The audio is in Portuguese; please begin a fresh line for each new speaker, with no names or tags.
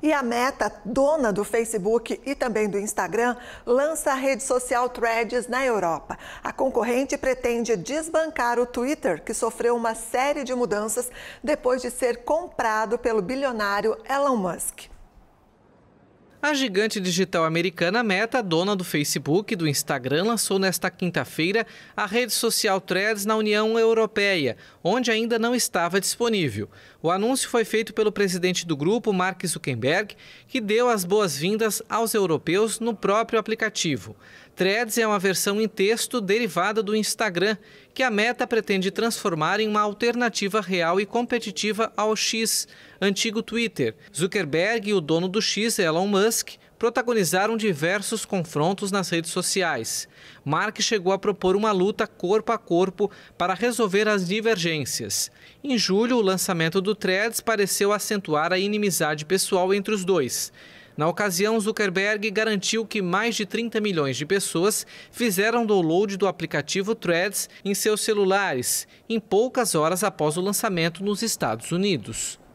E a Meta, dona do Facebook e também do Instagram, lança a rede social Threads na Europa. A concorrente pretende desbancar o Twitter, que sofreu uma série de mudanças depois de ser comprado pelo bilionário Elon Musk.
A gigante digital americana Meta, dona do Facebook e do Instagram, lançou nesta quinta-feira a rede social Threads na União Europeia, onde ainda não estava disponível. O anúncio foi feito pelo presidente do grupo, Mark Zuckerberg, que deu as boas-vindas aos europeus no próprio aplicativo. Threads é uma versão em texto derivada do Instagram que a Meta pretende transformar em uma alternativa real e competitiva ao X, antigo Twitter. Zuckerberg e o dono do X, Elon Musk, protagonizaram diversos confrontos nas redes sociais. Mark chegou a propor uma luta corpo a corpo para resolver as divergências. Em julho, o lançamento do Threads pareceu acentuar a inimizade pessoal entre os dois. Na ocasião, Zuckerberg garantiu que mais de 30 milhões de pessoas fizeram download do aplicativo Threads em seus celulares, em poucas horas após o lançamento nos Estados Unidos.